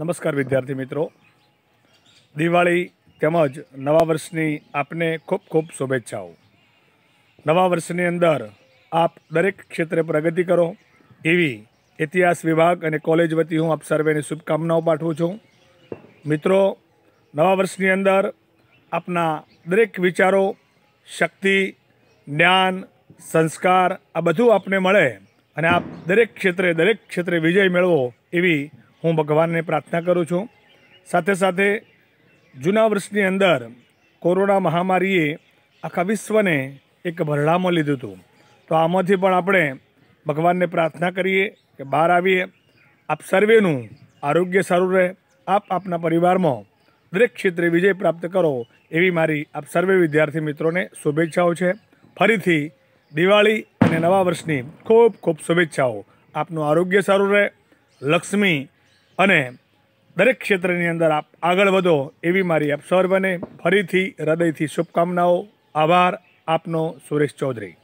નમસ્કાર વિદ્યાર્થી મિત્રો દિવાળી તેમજ નવા વર્ષની આપને ખૂબ ખૂબ શુભેચ્છાઓ નવા વર્ષની અંદર આપ દરેક ક્ષેત્રે પ્રગતિ કરો એવી ઇતિહાસ વિભાગ અને કોલેજ વતી હું આપ સર્વેની શુભકામનાઓ પાઠવું છું મિત્રો નવા વર્ષની અંદર આપના દરેક વિચારો શક્તિ જ્ઞાન સંસ્કાર આ બધું આપને મળે અને આપ દરેક ક્ષેત્રે દરેક ક્ષેત્રે વિજય મેળવો એવી હું ભગવાનને પ્રાર્થના કરું છું સાથે સાથે જૂના વર્ષની અંદર કોરોના મહામારીએ આખા વિશ્વને એક ભરડામાં લીધું હતું તો આમાંથી પણ આપણે ભગવાનને પ્રાર્થના કરીએ કે બહાર આવીએ આપ સર્વેનું આરોગ્ય સારું રહે આપ આપના પરિવારમાં દરેક ક્ષેત્રે વિજય પ્રાપ્ત કરો એવી મારી આપ સર્વે વિદ્યાર્થી મિત્રોને શુભેચ્છાઓ છે ફરીથી દિવાળી અને નવા વર્ષની ખૂબ ખૂબ શુભેચ્છાઓ આપનું આરોગ્ય સારું રહે લક્ષ્મી અને દરેક ક્ષેત્રની અંદર આપ આગળ વધો એવી મારી આપ સર્વને ફરીથી હૃદયથી શુભકામનાઓ આભાર આપનો સુરેશ ચૌધરી